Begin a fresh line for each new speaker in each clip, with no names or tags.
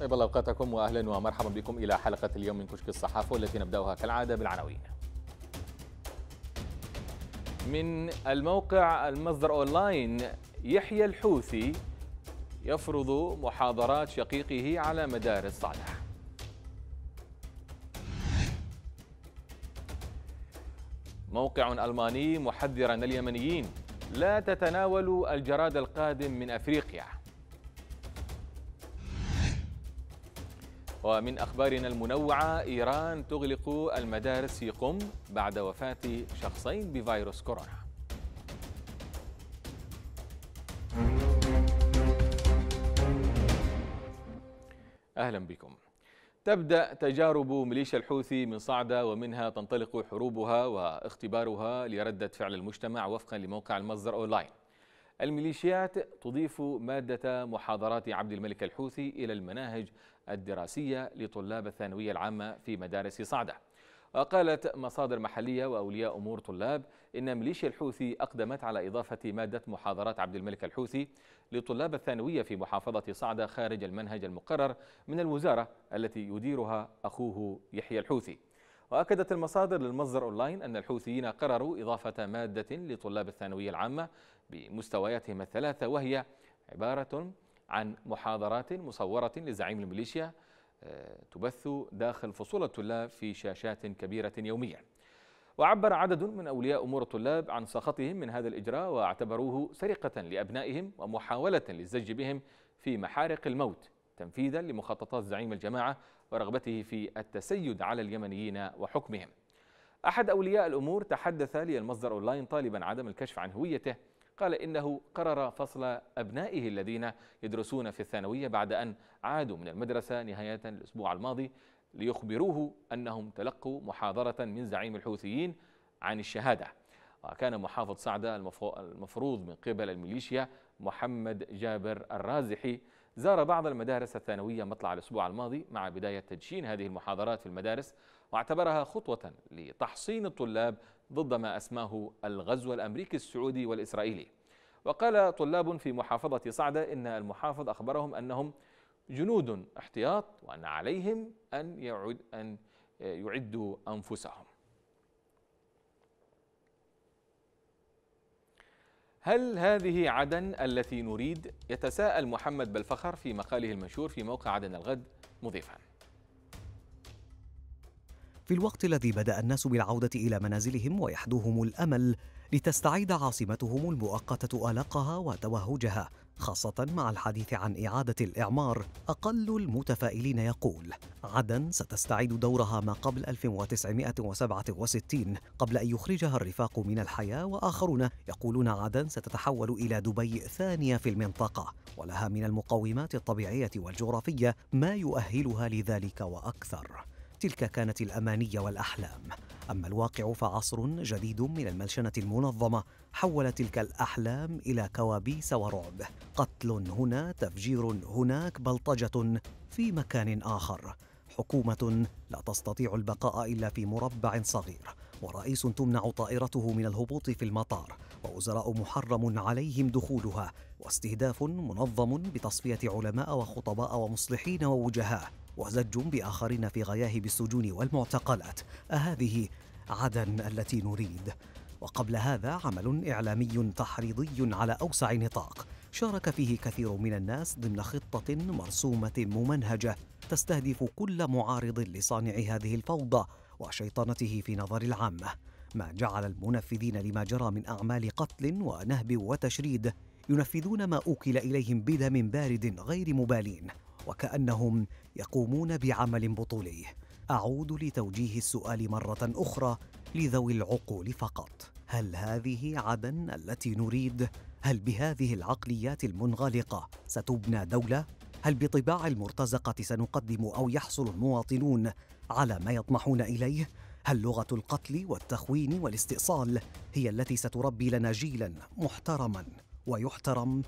طيب الله اوقاتكم واهلا ومرحبا بكم الى حلقه اليوم من كشك الصحافه والتي نبداها كالعاده بالعناوين. من الموقع المصدر اونلاين يحيى الحوثي يفرض محاضرات شقيقه على مدار الصالح. موقع الماني محذرا اليمنيين لا تتناولوا الجراد القادم من افريقيا. ومن أخبارنا المنوعة إيران تغلق المدارس في قم بعد وفاة شخصين بفيروس كورونا أهلا بكم تبدأ تجارب ميليشيا الحوثي من صعدة ومنها تنطلق حروبها واختبارها لردة فعل المجتمع وفقا لموقع المصدر أونلاين الميليشيات تضيف مادة محاضرات عبد الملك الحوثي إلى المناهج الدراسية لطلاب الثانوية العامة في مدارس صعدة وقالت مصادر محلية وأولياء أمور طلاب إن ميليشيا الحوثي أقدمت على إضافة مادة محاضرات عبد الملك الحوثي لطلاب الثانوية في محافظة صعدة خارج المنهج المقرر من الوزارة التي يديرها أخوه يحيى الحوثي وأكدت المصادر للمصدر أونلاين أن الحوثيين قرروا إضافة مادة لطلاب الثانوية العامة بمستوياتهم الثلاثة وهي عبارة عن محاضرات مصورة لزعيم الميليشيا آه، تبث داخل فصول الطلاب في شاشات كبيرة يوميا وعبر عدد من أولياء أمور الطلاب عن سخطهم من هذا الإجراء واعتبروه سرقة لأبنائهم ومحاولة للزج بهم في محارق الموت تنفيذا لمخططات زعيم الجماعة ورغبته في التسيد على اليمنيين وحكمهم أحد أولياء الأمور تحدث للمصدر أونلاين طالبا عدم الكشف عن هويته قال إنه قرر فصل أبنائه الذين يدرسون في الثانوية بعد أن عادوا من المدرسة نهاية الأسبوع الماضي ليخبروه أنهم تلقوا محاضرة من زعيم الحوثيين عن الشهادة وكان محافظ صعدة المفروض من قبل الميليشيا محمد جابر الرازحي زار بعض المدارس الثانوية مطلع الأسبوع الماضي مع بداية تدشين هذه المحاضرات في المدارس واعتبرها خطوة لتحصين الطلاب ضد ما أسماه الغزو الأمريكي السعودي والإسرائيلي وقال طلاب في محافظة صعدة إن المحافظ أخبرهم أنهم جنود احتياط وأن عليهم أن, يعد أن يعدوا أنفسهم هل هذه عدن التي نريد؟ يتساءل محمد بالفخر في مقاله المنشور في موقع عدن الغد مضيفا.
في الوقت الذي بدأ الناس بالعودة إلى منازلهم ويحدوهم الأمل لتستعيد عاصمتهم المؤقتة ألقها وتوهجها خاصة مع الحديث عن إعادة الإعمار أقل المتفائلين يقول عدن ستستعيد دورها ما قبل 1967 قبل أن يخرجها الرفاق من الحياة وآخرون يقولون عدن ستتحول إلى دبي ثانية في المنطقة ولها من المقومات الطبيعية والجغرافية ما يؤهلها لذلك وأكثر تلك كانت الأماني والأحلام أما الواقع فعصر جديد من الملشنة المنظمة حول تلك الأحلام إلى كوابيس ورعب قتل هنا تفجير هناك بلطجة في مكان آخر حكومة لا تستطيع البقاء إلا في مربع صغير ورئيس تمنع طائرته من الهبوط في المطار ووزراء محرم عليهم دخولها واستهداف منظم بتصفية علماء وخطباء ومصلحين ووجهاء وزج بآخرين في غياهب السجون والمعتقلات أهذه عدن التي نريد وقبل هذا عمل إعلامي تحريضي على أوسع نطاق شارك فيه كثير من الناس ضمن خطة مرسومة ممنهجة تستهدف كل معارض لصانع هذه الفوضى وشيطنته في نظر العامة ما جعل المنفذين لما جرى من أعمال قتل ونهب وتشريد ينفذون ما أوكل إليهم بدم بارد غير مبالين وكأنهم يقومون بعمل بطولي أعود لتوجيه السؤال مرة أخرى لذوي العقول فقط هل هذه عدن التي نريد؟ هل بهذه العقليات المنغلقة ستبنى دولة؟ هل بطباع المرتزقة سنقدم أو يحصل المواطنون على ما يطمحون إليه؟ هل لغة القتل والتخوين والاستئصال هي التي ستربي لنا جيلا محترما ويحترم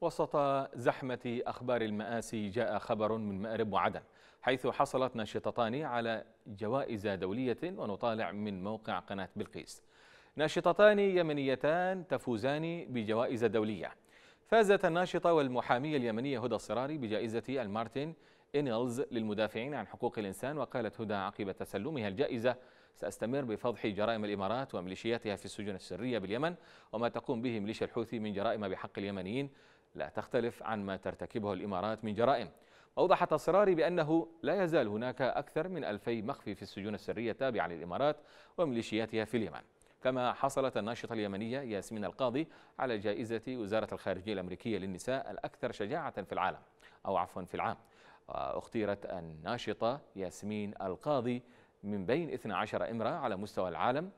وسط زحمة أخبار المآسي جاء خبر من مأرب وعدن حيث حصلت ناشطتان على جوائز دولية ونطالع من موقع قناة بلقيس ناشطتان يمنيتان تفوزان بجوائز دولية فازت الناشطة والمحامية اليمنية هدى الصراري بجائزة المارتن إنيلز للمدافعين عن حقوق الإنسان وقالت هدى عقب تسلمها الجائزة سأستمر بفضح جرائم الإمارات وميليشياتها في السجون السرية باليمن وما تقوم به ميليشيا الحوثي من جرائم بحق اليمنيين لا تختلف عن ما ترتكبه الإمارات من جرائم أوضحت أسراري بأنه لا يزال هناك أكثر من ألفي مخفي في السجون السرية تابعة للإمارات وميليشياتها في اليمن كما حصلت الناشطة اليمنية ياسمين القاضي على جائزة وزارة الخارجية الأمريكية للنساء الأكثر شجاعة في العالم أو عفوا في العام واختيرت الناشطة ياسمين القاضي من بين 12 امرأة على مستوى العالم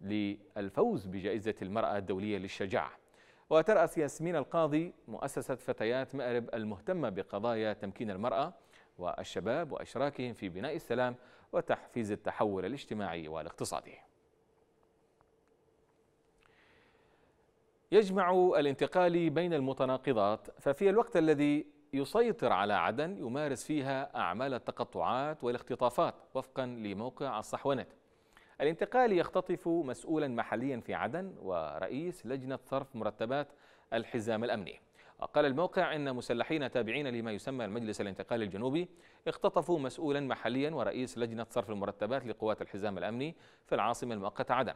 للفوز بجائزة المرأة الدولية للشجاعة وترأس ياسمين القاضي مؤسسة فتيات مأرب المهتمة بقضايا تمكين المرأة والشباب وأشراكهم في بناء السلام وتحفيز التحول الاجتماعي والاقتصادي يجمع الانتقال بين المتناقضات ففي الوقت الذي يسيطر على عدن يمارس فيها أعمال التقطعات والاختطافات وفقا لموقع الصحونة الانتقالي يختطف مسؤولا محليا في عدن ورئيس لجنة صرف مرتبات الحزام الأمني وقال الموقع إن مسلحين تابعين لما يسمى المجلس الانتقالي الجنوبي اختطفوا مسؤولا محليا ورئيس لجنة صرف المرتبات لقوات الحزام الأمني في العاصمة المؤقتة عدن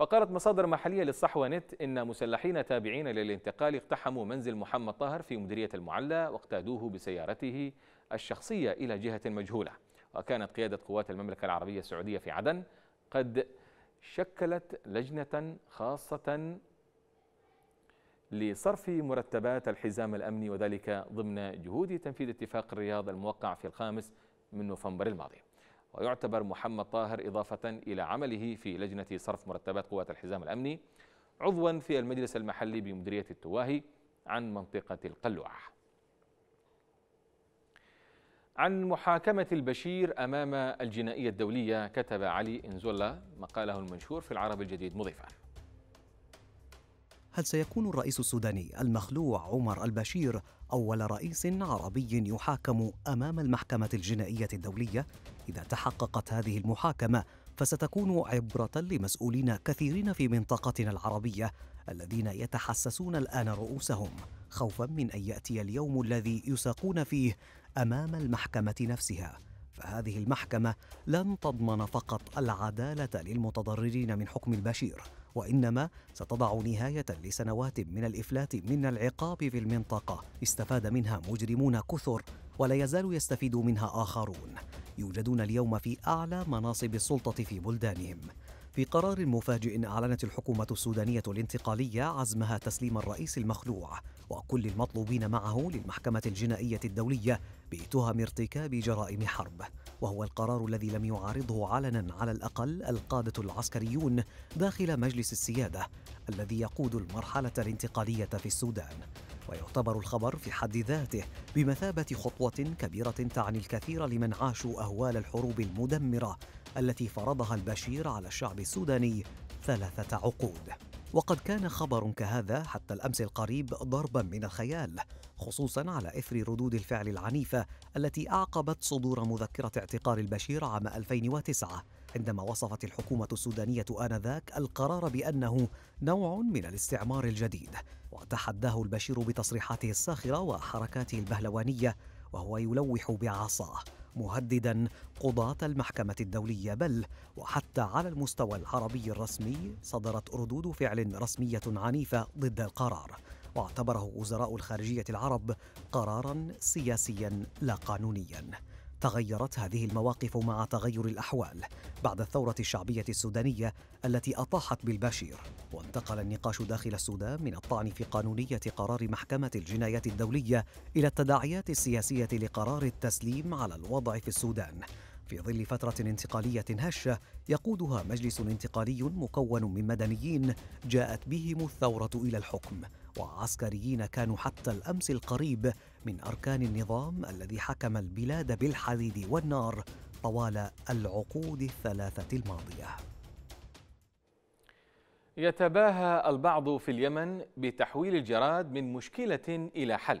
وقالت مصادر محلية للصحوة نت إن مسلحين تابعين للانتقال اقتحموا منزل محمد طاهر في مديرية المعلى واقتادوه بسيارته الشخصية إلى جهة مجهولة وكانت قيادة قوات المملكة العربية السعودية في عدن قد شكلت لجنة خاصة لصرف مرتبات الحزام الأمني وذلك ضمن جهود تنفيذ اتفاق الرياض الموقع في الخامس من نوفمبر الماضي ويعتبر محمد طاهر إضافة إلى عمله في لجنة صرف مرتبات قوات الحزام الأمني عضوا في المجلس المحلي بمديرية التواهي عن منطقة القلوع عن محاكمة البشير أمام الجنائية الدولية كتب علي إنزولا مقاله المنشور في العرب الجديد مضيفاً
هل سيكون الرئيس السوداني المخلوع عمر البشير أول رئيس عربي يحاكم أمام المحكمة الجنائية الدولية؟ إذا تحققت هذه المحاكمة فستكون عبرة لمسؤولين كثيرين في منطقتنا العربية الذين يتحسسون الآن رؤوسهم خوفا من أن يأتي اليوم الذي يساقون فيه أمام المحكمة نفسها. فهذه المحكمة لن تضمن فقط العدالة للمتضررين من حكم البشير، وإنما ستضع نهاية لسنوات من الإفلات من العقاب في المنطقة استفاد منها مجرمون كثر ولا يزال يستفيد منها آخرون يوجدون اليوم في أعلى مناصب السلطة في بلدانهم في قرار مفاجئ أعلنت الحكومة السودانية الانتقالية عزمها تسليم الرئيس المخلوع وكل المطلوبين معه للمحكمة الجنائية الدولية بتهم ارتكاب جرائم حرب وهو القرار الذي لم يعارضه علنا على الأقل القادة العسكريون داخل مجلس السيادة الذي يقود المرحلة الانتقالية في السودان ويعتبر الخبر في حد ذاته بمثابة خطوة كبيرة تعني الكثير لمن عاشوا أهوال الحروب المدمرة التي فرضها البشير على الشعب السوداني ثلاثة عقود وقد كان خبر كهذا حتى الامس القريب ضربا من الخيال خصوصا على اثر ردود الفعل العنيفه التي اعقبت صدور مذكره اعتقال البشير عام 2009 عندما وصفت الحكومه السودانيه انذاك القرار بانه نوع من الاستعمار الجديد وتحداه البشير بتصريحاته الساخره وحركاته البهلوانيه وهو يلوح بعصاه مهددا قضاة المحكمة الدولية بل وحتى على المستوى العربي الرسمي صدرت ردود فعل رسمية عنيفة ضد القرار واعتبره وزراء الخارجية العرب قرارا سياسيا لا قانونيا تغيرت هذه المواقف مع تغير الأحوال بعد الثورة الشعبية السودانية التي أطاحت بالبشير وانتقل النقاش داخل السودان من الطعن في قانونية قرار محكمة الجنايات الدولية إلى التداعيات السياسية لقرار التسليم على الوضع في السودان في ظل فترة انتقالية هشة يقودها مجلس انتقالي مكون من مدنيين جاءت بهم الثورة إلى الحكم وعسكريين كانوا حتى الامس القريب من اركان النظام الذي حكم البلاد بالحديد والنار طوال العقود الثلاثه الماضيه
يتباهى البعض في اليمن بتحويل الجراد من مشكله الى حل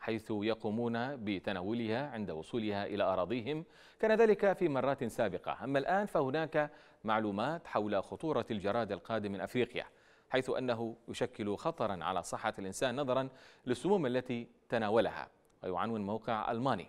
حيث يقومون بتناولها عند وصولها إلى أراضيهم كان ذلك في مرات سابقة أما الآن فهناك معلومات حول خطورة الجراد القادم من أفريقيا حيث أنه يشكل خطرا على صحة الإنسان نظرا للسموم التي تناولها ويعنون موقع ألماني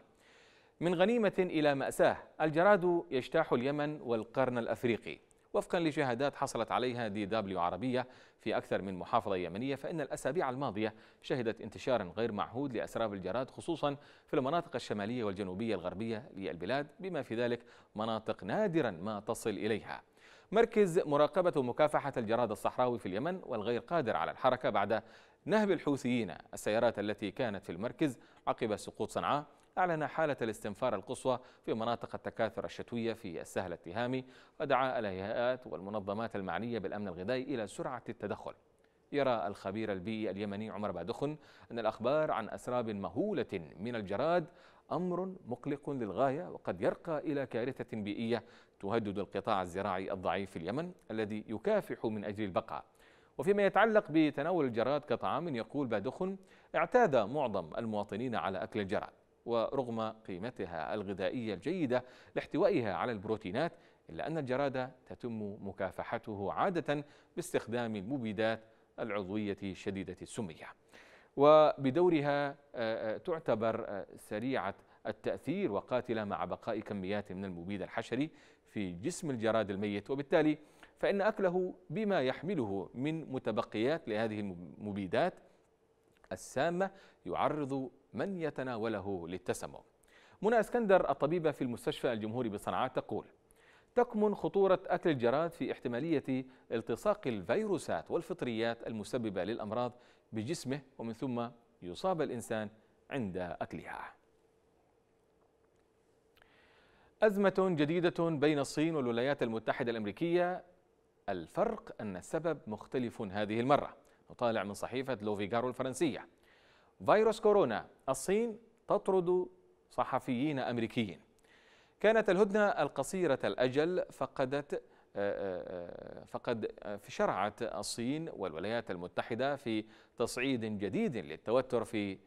من غنيمة إلى مأساة الجراد يجتاح اليمن والقرن الأفريقي وفقا لشهادات حصلت عليها دي دبليو عربية في أكثر من محافظة يمنية فإن الأسابيع الماضية شهدت انتشارا غير معهود لأسراب الجراد خصوصا في المناطق الشمالية والجنوبية الغربية للبلاد بما في ذلك مناطق نادرا ما تصل إليها مركز مراقبة ومكافحة الجراد الصحراوي في اليمن والغير قادر على الحركة بعد نهب الحوثيين السيارات التي كانت في المركز عقب سقوط صنعاء أعلن حالة الاستنفار القصوى في مناطق التكاثر الشتوية في السهل التهامي ودعا الهيئات والمنظمات المعنية بالأمن الغذائي إلى سرعة التدخل يرى الخبير البيئي اليمني عمر بادخن أن الأخبار عن أسراب مهولة من الجراد أمر مقلق للغاية وقد يرقى إلى كارثة بيئية تهدد القطاع الزراعي الضعيف في اليمن الذي يكافح من أجل البقاء وفيما يتعلق بتناول الجراد كطعام يقول بادخن اعتاد معظم المواطنين على أكل الجراد ورغم قيمتها الغذائية الجيدة لاحتوائها على البروتينات إلا أن الجراد تتم مكافحته عادة باستخدام المبيدات العضوية شديدة السمية وبدورها آه، آه، تعتبر آه، سريعة التأثير وقاتلة مع بقاء كميات من المبيد الحشري في جسم الجراد الميت وبالتالي فإن أكله بما يحمله من متبقيات لهذه المبيدات السامة يعرض من يتناوله للتسمم منى اسكندر الطبيبة في المستشفى الجمهوري بصنعاء تقول تكمن خطورة أكل الجراد في احتمالية التصاق الفيروسات والفطريات المسببة للأمراض بجسمه ومن ثم يصاب الإنسان عند أكلها أزمة جديدة بين الصين والولايات المتحدة الأمريكية الفرق أن السبب مختلف هذه المرة نطالع من صحيفة لوفيغارو الفرنسية فيروس كورونا الصين تطرد صحفيين أمريكيين كانت الهدنة القصيرة الأجل فقدت آه، آه، آه، فقد شرعت الصين والولايات المتحدة في تصعيد جديد للتوتر في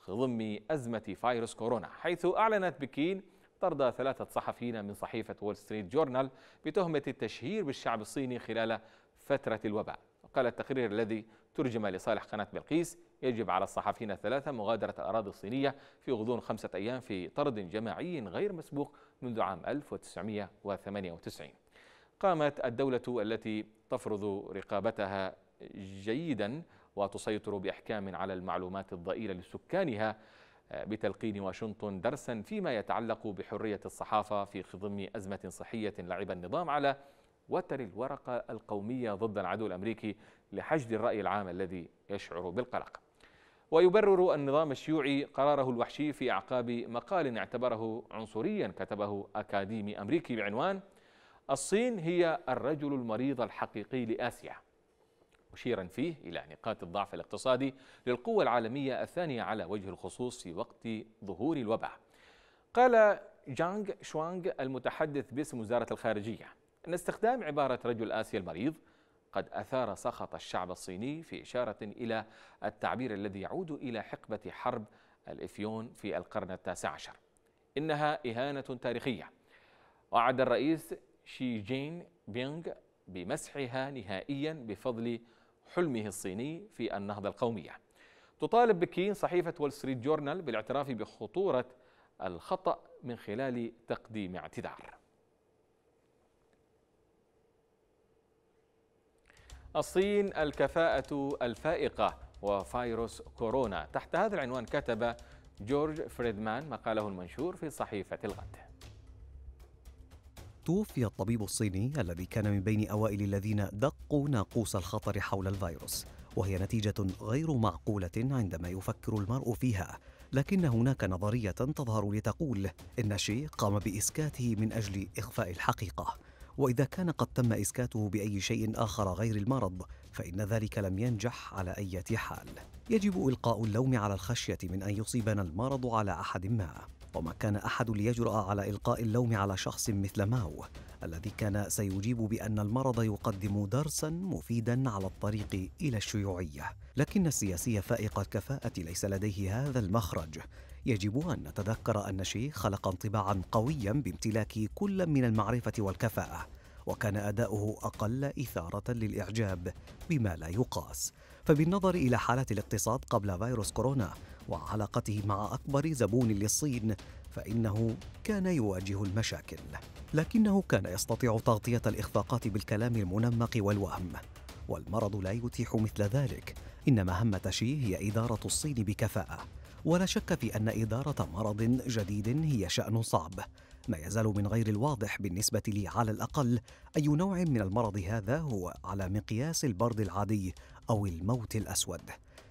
خضم أزمة فيروس كورونا حيث أعلنت بكين طرد ثلاثة صحفيين من صحيفة وول ستريت جورنال بتهمة التشهير بالشعب الصيني خلال فترة الوباء قال التقرير الذي ترجم لصالح قناة بلقيس يجب على الصحفيين الثلاثة مغادرة الأراضي الصينية في غضون خمسة أيام في طرد جماعي غير مسبوق منذ عام 1998 قامت الدولة التي تفرض رقابتها جيدا وتسيطر بإحكام على المعلومات الضئيلة لسكانها آه، بتلقين واشنطن درسا فيما يتعلق بحرية الصحافة في خضم أزمة صحية لعب النظام على وتر الورقة القومية ضد العدو الأمريكي لحشد الرأي العام الذي يشعر بالقلق ويبرر النظام الشيوعي قراره الوحشي في أعقاب مقال اعتبره عنصريا كتبه أكاديمي أمريكي بعنوان الصين هي الرجل المريض الحقيقي لآسيا مشيرا فيه إلى نقاط الضعف الاقتصادي للقوة العالمية الثانية على وجه الخصوص في وقت ظهور الوباء قال جانغ شوانغ المتحدث باسم وزارة الخارجية أن استخدام عبارة رجل آسيا المريض قد أثار سخط الشعب الصيني في إشارة إلى التعبير الذي يعود إلى حقبة حرب الإفيون في القرن التاسع عشر إنها إهانة تاريخية وعد الرئيس شي جين بينغ بمسحها نهائيا بفضل حلمه الصيني في النهضة القومية تطالب بكين صحيفة وول ستريت جورنال بالاعتراف بخطورة الخطأ من خلال تقديم اعتذار الصين الكفاءة الفائقة وفيروس كورونا تحت هذا العنوان كتب جورج فريدمان مقاله المنشور في صحيفة الغد
توفي الطبيب الصيني الذي كان من بين أوائل الذين دقوا ناقوس الخطر حول الفيروس وهي نتيجة غير معقولة عندما يفكر المرء فيها لكن هناك نظرية تظهر لتقول إن شي قام بإسكاته من أجل إخفاء الحقيقة وإذا كان قد تم إسكاته بأي شيء آخر غير المرض فإن ذلك لم ينجح على أي حال يجب إلقاء اللوم على الخشية من أن يصيبنا المرض على أحد ما وما كان أحد ليجرأ على إلقاء اللوم على شخص مثل ماو الذي كان سيجيب بأن المرض يقدم درسا مفيدا على الطريق إلى الشيوعية لكن السياسي فائق الكفاءة ليس لديه هذا المخرج يجب أن نتذكر أن شي خلق انطباعا قويا بامتلاك كل من المعرفة والكفاءة وكان أداؤه أقل إثارة للإعجاب بما لا يقاس فبالنظر إلى حالة الاقتصاد قبل فيروس كورونا وعلاقته مع أكبر زبون للصين فإنه كان يواجه المشاكل لكنه كان يستطيع تغطية الإخفاقات بالكلام المنمق والوهم والمرض لا يتيح مثل ذلك إن مهمة شي هي إدارة الصين بكفاءة ولا شك في أن إدارة مرض جديد هي شأن صعب ما يزال من غير الواضح بالنسبة لي على الأقل أي نوع من المرض هذا هو على مقياس البرد العادي أو الموت الأسود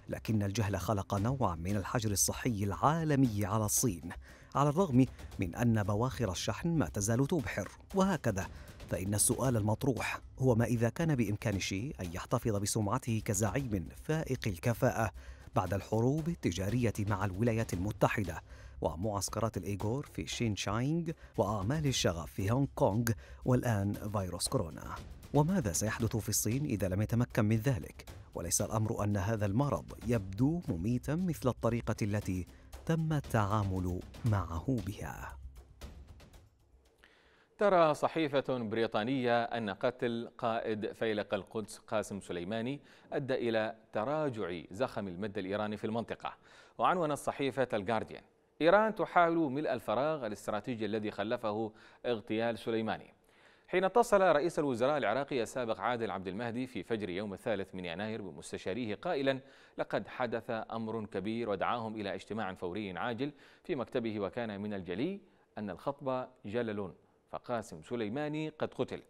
لكن الجهل خلق نوعا من الحجر الصحي العالمي على الصين على الرغم من ان بواخر الشحن ما تزال تبحر وهكذا فان السؤال المطروح هو ما اذا كان بامكان شي ان يحتفظ بسمعته كزعيم فائق الكفاءه بعد الحروب التجاريه مع الولايات المتحده ومعسكرات الإيغور في شينشاينغ وأعمال الشغف في هونغ كونغ والآن فيروس كورونا وماذا سيحدث في الصين إذا لم يتمكن من ذلك؟ وليس الامر ان هذا المرض يبدو مميتا مثل الطريقه التي تم التعامل معه بها
ترى صحيفة بريطانية أن قتل قائد فيلق القدس قاسم سليماني أدى إلى تراجع زخم المد الإيراني في المنطقة وعنون الصحيفة الجارديان إيران تحاول ملء الفراغ الاستراتيجي الذي خلفه اغتيال سليماني حين اتصل رئيس الوزراء العراقي السابق عادل عبد المهدي في فجر يوم الثالث من يناير بمستشاريه قائلا لقد حدث أمر كبير ودعاهم إلى اجتماع فوري عاجل في مكتبه وكان من الجلي أن الخطب جلل فقاسم سليماني قد قتل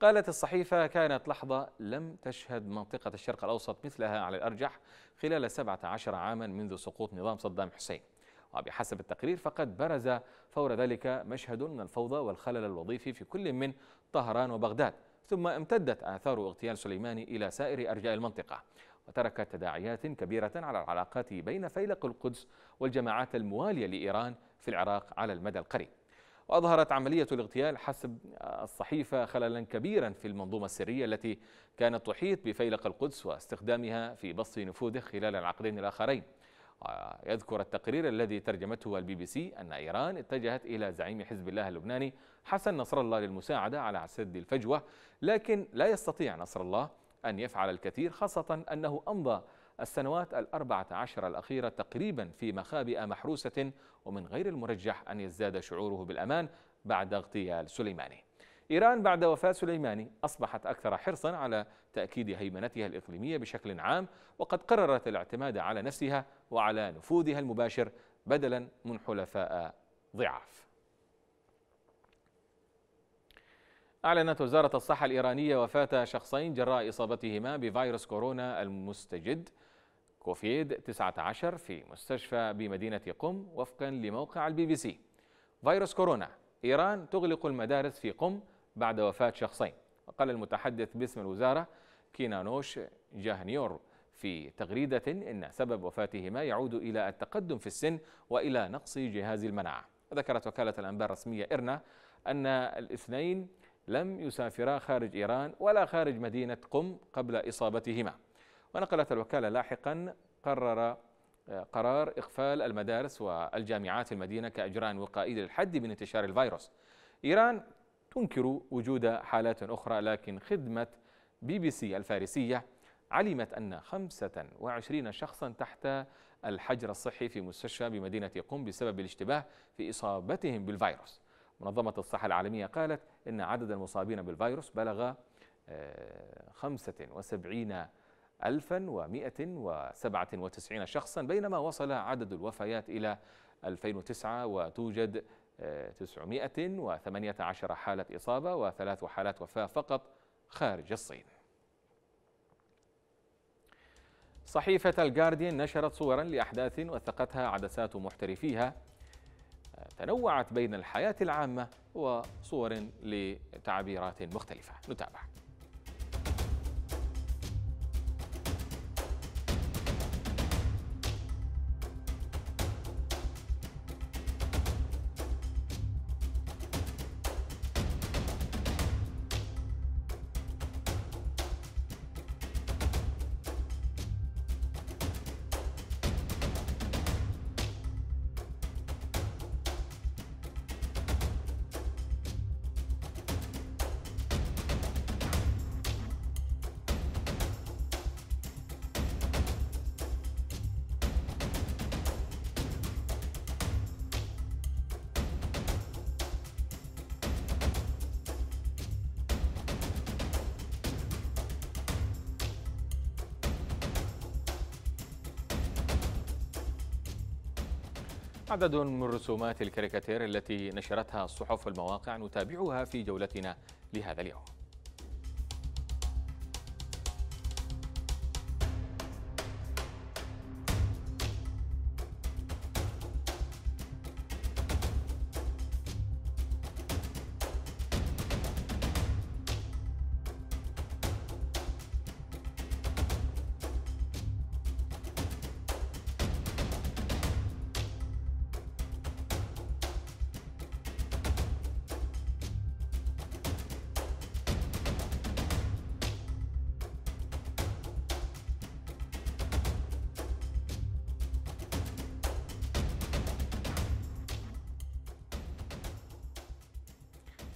قالت الصحيفة كانت لحظة لم تشهد منطقة الشرق الأوسط مثلها على الأرجح خلال 17 عاما منذ سقوط نظام صدام حسين وبحسب التقرير فقد برز فور ذلك مشهد من الفوضى والخلل الوظيفي في كل من طهران وبغداد ثم امتدت آثار اغتيال سليماني إلى سائر أرجاء المنطقة وتركت تداعيات كبيرة على العلاقات بين فيلق القدس والجماعات الموالية لإيران في العراق على المدى القريب وأظهرت عملية الاغتيال حسب الصحيفة خللا كبيرا في المنظومة السرية التي كانت تحيط بفيلق القدس واستخدامها في بسط نفوذه خلال العقدين الآخرين آه، يذكر التقرير الذي ترجمته البي بي سي أن إيران اتجهت إلى زعيم حزب الله اللبناني حسن نصر الله للمساعدة على سد الفجوة لكن لا يستطيع نصر الله أن يفعل الكثير خاصة أنه أمضى السنوات الأربعة عشر الأخيرة تقريبا في مخابئ محروسة ومن غير المرجح أن يزداد شعوره بالأمان بعد اغتيال سليماني إيران بعد وفاة سليماني أصبحت أكثر حرصا على تأكيد هيمنتها الإقليمية بشكل عام وقد قررت الاعتماد على نفسها وعلى نفوذها المباشر بدلا من حلفاء ضعاف أعلنت وزارة الصحة الإيرانية وفاة شخصين جراء إصابتهما بفيروس كورونا المستجد كوفيد 19 في مستشفى بمدينة قم وفقا لموقع البي بي سي فيروس كورونا إيران تغلق المدارس في قم بعد وفاة شخصين وقال المتحدث باسم الوزارة كينانوش جاهنيور في تغريدة إن سبب وفاتهما يعود إلى التقدم في السن وإلى نقص جهاز المناعة ذكرت وكالة الأنباء الرسمية إرنا أن الاثنين لم يسافرا خارج إيران ولا خارج مدينة قم قبل إصابتهما ونقلت الوكالة لاحقا قرر قرار إقفال المدارس والجامعات في المدينة كأجران وقائي للحد من انتشار الفيروس إيران تنكر وجود حالات أخرى لكن خدمة بي بي سي الفارسية علمت أن 25 شخصا تحت الحجر الصحي في مستشفى بمدينة قم بسبب الاشتباه في إصابتهم بالفيروس منظمة الصحة العالمية قالت إن عدد المصابين بالفيروس بلغ 75 آه، وتسعين شخصا بينما وصل عدد الوفيات إلى 2009 وتوجد 918 حالة إصابة وثلاث حالات وفاة فقط خارج الصين صحيفة الجارديان نشرت صورا لأحداث وثقتها عدسات محترفيها تنوعت بين الحياة العامة وصور لتعبيرات مختلفة نتابع عدد من رسومات الكاريكاتير التي نشرتها الصحف والمواقع نتابعها في جولتنا لهذا اليوم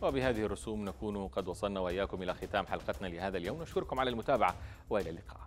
وبهذه الرسوم نكون قد وصلنا وإياكم إلى ختام حلقتنا لهذا اليوم نشكركم على المتابعة وإلى اللقاء